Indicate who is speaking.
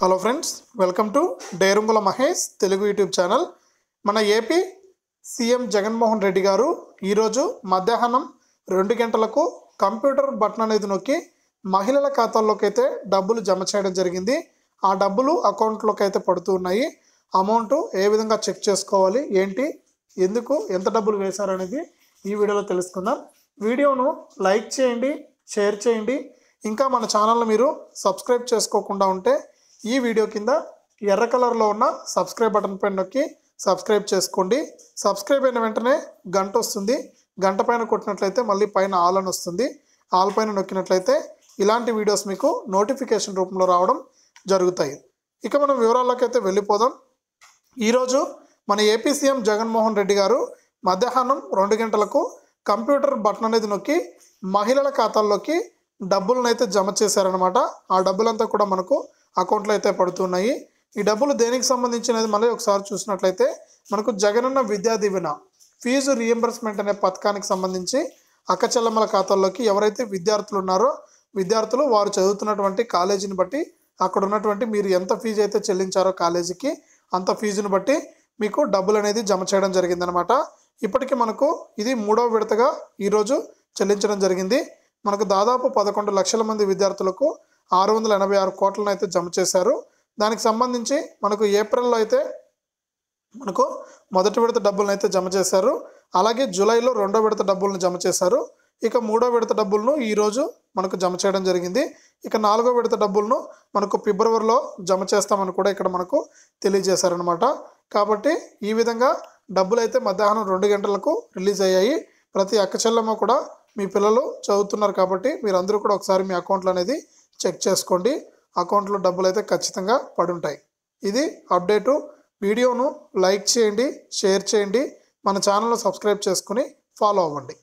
Speaker 1: hello friends welcome to డేరుంగుల Mahesh Telugu YouTube channel మన AP CM Jaganmohan Reddy గారు ఈరోజు మధ్యాహ్నం రెండు గంటలకు కంప్యూటర్ బటన్ అనేది నొక్కి మహిళల ఖాతాల్లోకి అయితే డబ్బులు జమ చేయడం జరిగింది ఆ డబ్బులు అకౌంట్లోకి అయితే పడుతూ ఉన్నాయి అమౌంట్ ఏ విధంగా చెక్ చేసుకోవాలి ఏంటి ఎందుకు ఎంత డబ్బులు వేశారనేది ఈ వీడియోలో తెలుసుకుందాం వీడియోను లైక్ చేయండి షేర్ చేయండి ఇంకా మన ఛానల్ని మీరు సబ్స్క్రైబ్ చేసుకోకుండా ఉంటే ఈ వీడియో కింద ఎర్ర కలర్లో ఉన్న సబ్స్క్రైబ్ బటన్ పైన నొక్కి సబ్స్క్రైబ్ చేసుకోండి సబ్స్క్రైబ్ అయిన వెంటనే గంట వస్తుంది గంట పైన కొట్టినట్లయితే మళ్ళీ పైన ఆల్ అని వస్తుంది ఆల్ పైన నొక్కినట్లయితే ఇలాంటి వీడియోస్ మీకు నోటిఫికేషన్ రూపంలో రావడం జరుగుతాయి ఇక మనం వివరాల్లోకి అయితే వెళ్ళిపోదాం ఈరోజు మన ఏపీ సీఎం జగన్మోహన్ రెడ్డి గారు మధ్యాహ్నం రెండు గంటలకు కంప్యూటర్ బటన్ అనేది నొక్కి మహిళల ఖాతాల్లోకి డబ్బులను అయితే జమ చేశారనమాట ఆ డబ్బులంతా కూడా మనకు అకౌంట్లో అయితే పడుతున్నాయి ఈ డబ్బులు దేనికి సంబంధించినది మళ్ళీ ఒకసారి చూసినట్లయితే మనకు జగనన్న విద్యా దీవెన ఫీజు రియంబర్స్మెంట్ అనే పథకానికి సంబంధించి అక్కచెల్లమ్మల ఖాతాల్లోకి ఎవరైతే విద్యార్థులు ఉన్నారో విద్యార్థులు వారు చదువుతున్నటువంటి కాలేజీని బట్టి అక్కడ ఉన్నటువంటి మీరు ఎంత ఫీజు అయితే చెల్లించారో కాలేజీకి అంత ఫీజుని బట్టి మీకు డబ్బులు అనేది జమ చేయడం జరిగిందనమాట ఇప్పటికీ మనకు ఇది మూడవ విడతగా ఈరోజు చెల్లించడం జరిగింది మనకు దాదాపు పదకొండు లక్షల మంది విద్యార్థులకు ఆరు వందల ఎనభై ఆరు కోట్లను అయితే జమ చేశారు దానికి సంబంధించి మనకు ఏప్రిల్లో అయితే మనకు మొదటి విడత డబ్బులను అయితే జమ చేశారు అలాగే జూలైలో రెండో విడత డబ్బులను జమ చేశారు ఇక మూడో విడత డబ్బులను ఈరోజు మనకు జమ చేయడం జరిగింది ఇక నాలుగో విడత డబ్బులను మనకు ఫిబ్రవరిలో జమ చేస్తామని కూడా ఇక్కడ మనకు తెలియజేశారనమాట కాబట్టి ఈ విధంగా డబ్బులు అయితే మధ్యాహ్నం రెండు గంటలకు రిలీజ్ అయ్యాయి ప్రతి అక్క చెల్లెమ్మ కూడా మీ పిల్లలు చదువుతున్నారు కాబట్టి మీరందరూ కూడా ఒకసారి మీ అకౌంట్లు అనేది చెక్ చేసుకోండి అకౌంట్లో డబ్బులు అయితే ఖచ్చితంగా పడుంటాయి ఇది అప్డేటు వీడియోను లైక్ చేయండి షేర్ చేయండి మన ఛానల్ను సబ్స్క్రైబ్ చేసుకుని ఫాలో అవ్వండి